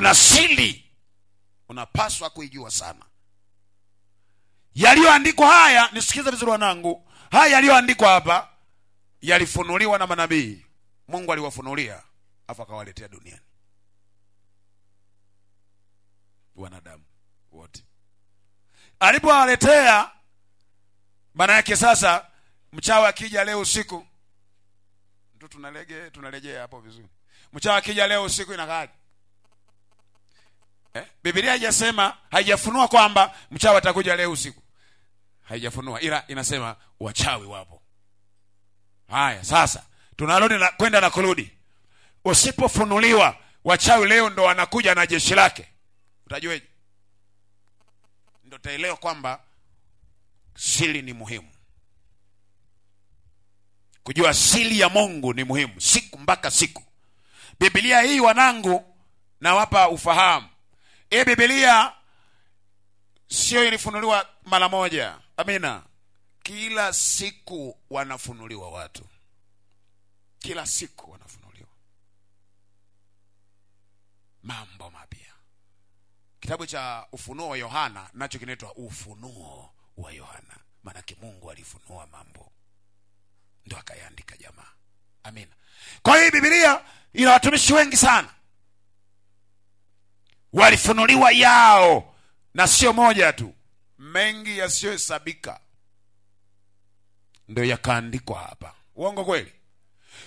kuna siri unapaswa kuijua sana. Yaliyoandikwa haya, nisikize vizuri wanangu, haya yaliyoandikwa hapa yalifunuliwa na manabii. Mungu aliwafunulia afu akawaletea duniani wanadamu wote. Alipowaletea, maana yake sasa, mchawi akija leo usiku tu tunalege tunarejea hapo vizuri. Mchawi akija leo usiku inakaaje? eh? Biblia haijasema haijafunua kwamba mchawi atakuja leo usiku, haijafunua ila inasema wachawi wapo. Haya, sasa tunarudi na kwenda na kurudi. Usipofunuliwa wachawi leo ndo wanakuja na jeshi lake, utajueje? Ndo taelewa kwamba siri ni muhimu. Kujua siri ya Mungu ni muhimu siku mpaka siku. Biblia hii wanangu, nawapa ufahamu hii Biblia sio ilifunuliwa mara moja. Amina. Kila siku wanafunuliwa watu, kila siku wanafunuliwa mambo mapya. Kitabu cha Ufunuo wa Yohana nacho kinaitwa Ufunuo wa Yohana, maanake Mungu alifunua mambo ndo akayaandika jamaa. Amina. Kwa hiyo Biblia ina watumishi wengi sana walifunuliwa yao, na sio moja tu, mengi yasiyohesabika ndio yakaandikwa hapa. Uongo kweli?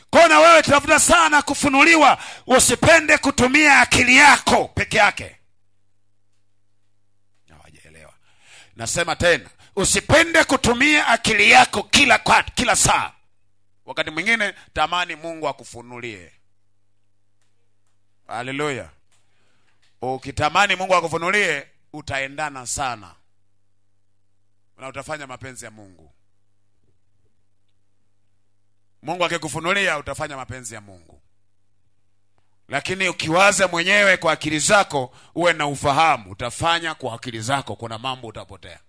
Kwa na wewe tafuta sana kufunuliwa, usipende kutumia akili yako peke yake. Hawajaelewa. Nasema tena, usipende kutumia akili yako kila kwa, kila saa. Wakati mwingine tamani Mungu akufunulie. Haleluya. Ukitamani Mungu akufunulie, utaendana sana na utafanya mapenzi ya Mungu. Mungu akikufunulia, utafanya mapenzi ya Mungu, lakini ukiwaza mwenyewe kwa akili zako, uwe na ufahamu, utafanya kwa akili zako, kuna mambo utapotea.